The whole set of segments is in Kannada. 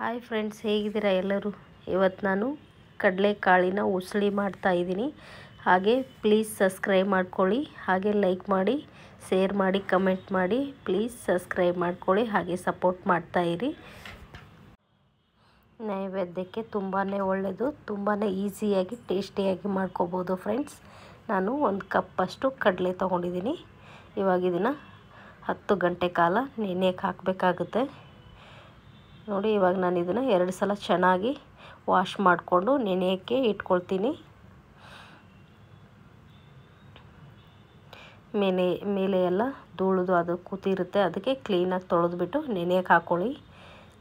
ಹಾಯ್ ಫ್ರೆಂಡ್ಸ್ ಹೇಗಿದ್ದೀರಾ ಎಲ್ಲರೂ ಇವತ್ತು ನಾನು ಕಡಲೆಕಾಳಿನ ಉಸಳಿ ಮಾಡ್ತಾಯಿದ್ದೀನಿ ಹಾಗೆ ಪ್ಲೀಸ್ ಸಬ್ಸ್ಕ್ರೈಬ್ ಮಾಡ್ಕೊಳ್ಳಿ ಹಾಗೆ ಲೈಕ್ ಮಾಡಿ ಶೇರ್ ಮಾಡಿ ಕಮೆಂಟ್ ಮಾಡಿ ಪ್ಲೀಸ್ ಸಬ್ಸ್ಕ್ರೈಬ್ ಮಾಡ್ಕೊಳ್ಳಿ ಹಾಗೆ ಸಪೋರ್ಟ್ ಇರಿ ನೈವೇದ್ಯಕ್ಕೆ ತುಂಬಾ ಒಳ್ಳೆಯದು ತುಂಬಾ ಈಸಿಯಾಗಿ ಟೇಸ್ಟಿಯಾಗಿ ಮಾಡ್ಕೋಬೋದು ಫ್ರೆಂಡ್ಸ್ ನಾನು ಒಂದು ಕಪ್ಪಷ್ಟು ಕಡಲೆ ತೊಗೊಂಡಿದ್ದೀನಿ ಇವಾಗ ಇದನ್ನು ಹತ್ತು ಗಂಟೆ ಕಾಲ ನೆನೆಯಕ್ಕೆ ಹಾಕಬೇಕಾಗುತ್ತೆ ನೋಡಿ ಇವಾಗ ನಾನು ಇದನ್ನು ಎರಡು ಸಲ ಚೆನ್ನಾಗಿ ವಾಶ್ ಮಾಡಿಕೊಂಡು ನೆನೆಯೋಕ್ಕೆ ಇಟ್ಕೊಳ್ತೀನಿ ಮೇಲೆ ಮೇಲೆ ಎಲ್ಲ ಧೂಳಿದು ಅದು ಕೂತಿರುತ್ತೆ ಅದಕ್ಕೆ ಕ್ಲೀನಾಗಿ ತೊಳೆದ್ಬಿಟ್ಟು ನೆನೆಯಕ್ಕೆ ಹಾಕ್ಕೊಳ್ಳಿ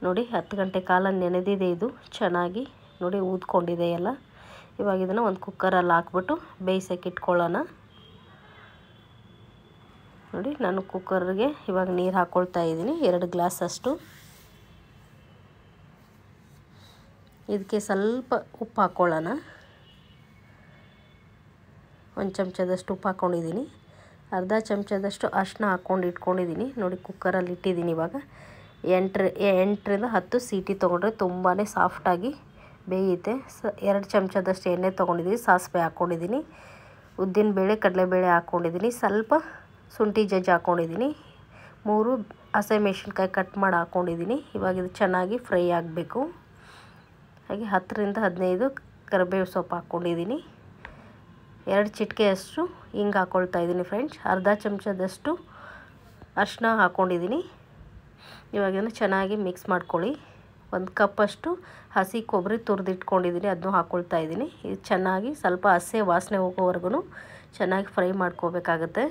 ನೋಡಿ ಹತ್ತು ಗಂಟೆ ಕಾಲ ನೆನೆದಿದೆ ಇದು ಚೆನ್ನಾಗಿ ನೋಡಿ ಊದ್ಕೊಂಡಿದೆ ಎಲ್ಲ ಇವಾಗ ಇದನ್ನು ಒಂದು ಕುಕ್ಕರಲ್ಲಿ ಹಾಕ್ಬಿಟ್ಟು ಬೇಯಿಸೋಕೆ ಇಟ್ಕೊಳ್ಳೋಣ ನೋಡಿ ನಾನು ಕುಕ್ಕರ್ಗೆ ಇವಾಗ ನೀರು ಹಾಕ್ಕೊಳ್ತಾ ಇದ್ದೀನಿ ಎರಡು ಗ್ಲಾಸ್ ಅಷ್ಟು ಇದಕ್ಕೆ ಸ್ವಲ್ಪ ಉಪ್ಪು ಹಾಕ್ಕೊಳ್ಳೋಣ ಒಂದು ಚಮಚದಷ್ಟು ಉಪ್ಪು ಹಾಕ್ಕೊಂಡಿದ್ದೀನಿ ಅರ್ಧ ಚಮಚದಷ್ಟು ಅರಿಶಿನ ಹಾಕ್ಕೊಂಡು ಇಟ್ಕೊಂಡಿದ್ದೀನಿ ನೋಡಿ ಕುಕ್ಕರಲ್ಲಿ ಇಟ್ಟಿದ್ದೀನಿ ಇವಾಗ ಎಂಟ್ರ ಎಂಟರಿಂದ ಹತ್ತು ಸೀಟಿ ತೊಗೊಂಡ್ರೆ ತುಂಬಾ ಸಾಫ್ಟಾಗಿ ಬೇಯುತ್ತೆ ಸ ಎರಡು ಚಮಚದಷ್ಟು ಎಣ್ಣೆ ತೊಗೊಂಡಿದ್ದೀನಿ ಸಾಸಿವೆ ಹಾಕ್ಕೊಂಡಿದ್ದೀನಿ ಉದ್ದಿನಬೇಳೆ ಕಡಲೆಬೇಳೆ ಹಾಕ್ಕೊಂಡಿದ್ದೀನಿ ಸ್ವಲ್ಪ ಶುಂಠಿ ಜಜ್ಜಿ ಹಾಕ್ಕೊಂಡಿದ್ದೀನಿ ಮೂರು ಮೆಣಸಿನ್ಕಾಯಿ ಕಟ್ ಮಾಡಿ ಹಾಕ್ಕೊಂಡಿದ್ದೀನಿ ಇವಾಗ ಇದು ಚೆನ್ನಾಗಿ ಫ್ರೈ ಆಗಬೇಕು ಹಾಗೆ ಹತ್ತರಿಂದ ಹದಿನೈದು ಕರಿಬೇವು ಸೊಪ್ಪು ಹಾಕ್ಕೊಂಡಿದ್ದೀನಿ ಎರಡು ಅಷ್ಟು ಹಿಂಗೆ ಹಾಕ್ಕೊಳ್ತಾ ಇದ್ದೀನಿ ಫ್ರೆಂಡ್ಸ್ ಅರ್ಧ ಚಮಚದಷ್ಟು ಅರಿಶಿನ ಹಾಕ್ಕೊಂಡಿದ್ದೀನಿ ಇವಾಗೇನು ಚೆನ್ನಾಗಿ ಮಿಕ್ಸ್ ಮಾಡ್ಕೊಳ್ಳಿ ಒಂದು ಕಪ್ಪಷ್ಟು ಹಸಿ ಕೊಬ್ಬರಿ ತುರಿದಿಟ್ಕೊಂಡಿದ್ದೀನಿ ಅದನ್ನು ಹಾಕ್ಕೊಳ್ತಾ ಇದ್ದೀನಿ ಇದು ಚೆನ್ನಾಗಿ ಸ್ವಲ್ಪ ಹಸೆ ವಾಸನೆ ಹೋಗೋವರೆಗೂ ಚೆನ್ನಾಗಿ ಫ್ರೈ ಮಾಡ್ಕೋಬೇಕಾಗತ್ತೆ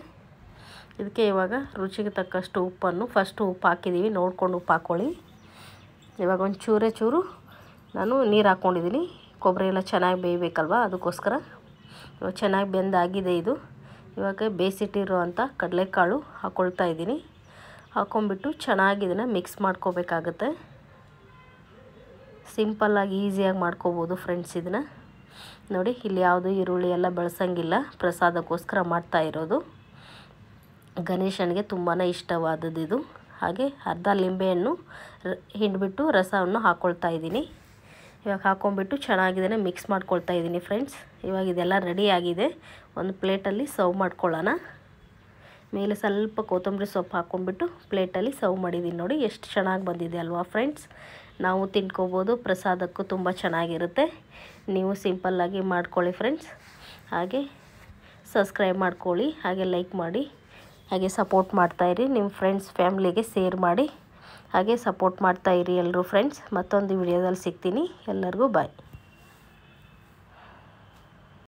ಇದಕ್ಕೆ ಇವಾಗ ರುಚಿಗೆ ತಕ್ಕಷ್ಟು ಉಪ್ಪನ್ನು ಫಸ್ಟು ಉಪ್ಪು ಹಾಕಿದ್ದೀವಿ ನೋಡ್ಕೊಂಡು ಉಪ್ಪು ಹಾಕ್ಕೊಳ್ಳಿ ಇವಾಗ ಒಂದು ಚೂರೇ ಚೂರು ನಾನು ನೀರು ಹಾಕ್ಕೊಂಡಿದ್ದೀನಿ ಕೊಬ್ಬರಿ ಎಲ್ಲ ಚೆನ್ನಾಗಿ ಬೇಯಬೇಕಲ್ವ ಅದಕ್ಕೋಸ್ಕರ ಚೆನ್ನಾಗಿ ಬೆಂದಾಗಿದೆ ಇದು ಇವಾಗ ಬೇಯಿಸಿಟ್ಟಿರೋ ಅಂಥ ಕಡಲೆಕಾಳು ಹಾಕ್ಕೊಳ್ತಾ ಇದ್ದೀನಿ ಹಾಕ್ಕೊಂಬಿಟ್ಟು ಚೆನ್ನಾಗಿ ಇದನ್ನು ಮಿಕ್ಸ್ ಮಾಡ್ಕೋಬೇಕಾಗತ್ತೆ ಸಿಂಪಲ್ಲಾಗಿ ಈಸಿಯಾಗಿ ಮಾಡ್ಕೋಬೋದು ಫ್ರೆಂಡ್ಸ್ ಇದನ್ನು ನೋಡಿ ಇಲ್ಲಿ ಯಾವುದು ಈರುಳ್ಳಿ ಎಲ್ಲ ಬಳಸಂಗಿಲ್ಲ ಪ್ರಸಾದಕ್ಕೋಸ್ಕರ ಮಾಡ್ತಾ ಇರೋದು ಗಣೇಶನಿಗೆ ತುಂಬಾ ಇಷ್ಟವಾದದ್ದು ಇದು ಹಾಗೆ ಅರ್ಧ ಲಿಂಬೆಹಣ್ಣು ಹಿಂಡಿಬಿಟ್ಟು ರಸವನ್ನು ಹಾಕ್ಕೊಳ್ತಾ ಇದ್ದೀನಿ ಇವಾಗ ಹಾಕೊಂಡ್ಬಿಟ್ಟು ಚೆನ್ನಾಗಿದೆ ಮಿಕ್ಸ್ ಮಾಡ್ಕೊಳ್ತಾ ಇದ್ದೀನಿ ಫ್ರೆಂಡ್ಸ್ ಇವಾಗ ಇದೆಲ್ಲ ರೆಡಿ ಆಗಿದೆ ಒಂದು ಪ್ಲೇಟಲ್ಲಿ ಸರ್ವ್ ಮಾಡ್ಕೊಳ್ಳೋಣ ಮೇಲೆ ಸ್ವಲ್ಪ ಕೊತ್ತಂಬರಿ ಸೊಪ್ಪು ಹಾಕ್ಕೊಂಡ್ಬಿಟ್ಟು ಪ್ಲೇಟಲ್ಲಿ ಸರ್ವ್ ಮಾಡಿದ್ದೀನಿ ನೋಡಿ ಎಷ್ಟು ಚೆನ್ನಾಗಿ ಬಂದಿದೆ ಅಲ್ವಾ ಫ್ರೆಂಡ್ಸ್ ನಾವು ತಿನ್ಕೋಬೋದು ಪ್ರಸಾದಕ್ಕೂ ತುಂಬ ಚೆನ್ನಾಗಿರುತ್ತೆ ನೀವು ಸಿಂಪಲ್ಲಾಗಿ ಮಾಡ್ಕೊಳ್ಳಿ ಫ್ರೆಂಡ್ಸ್ ಹಾಗೆ ಸಬ್ಸ್ಕ್ರೈಬ್ ಮಾಡ್ಕೊಳ್ಳಿ ಹಾಗೆ ಲೈಕ್ ಮಾಡಿ ಹಾಗೆ ಸಪೋರ್ಟ್ ಮಾಡ್ತಾಯಿರಿ ನಿಮ್ಮ ಫ್ರೆಂಡ್ಸ್ ಫ್ಯಾಮ್ಲಿಗೆ ಸೇರ್ ಮಾಡಿ ಹಾಗೆ ಸಪೋರ್ಟ್ ಮಾಡ್ತಾ ಇರಿ ಎಲ್ಲರೂ ಫ್ರೆಂಡ್ಸ್ ಮತ್ತೊಂದು ವಿಡಿಯೋದಲ್ಲಿ ಸಿಗ್ತೀನಿ ಎಲ್ಲರಿಗೂ ಬಾಯ್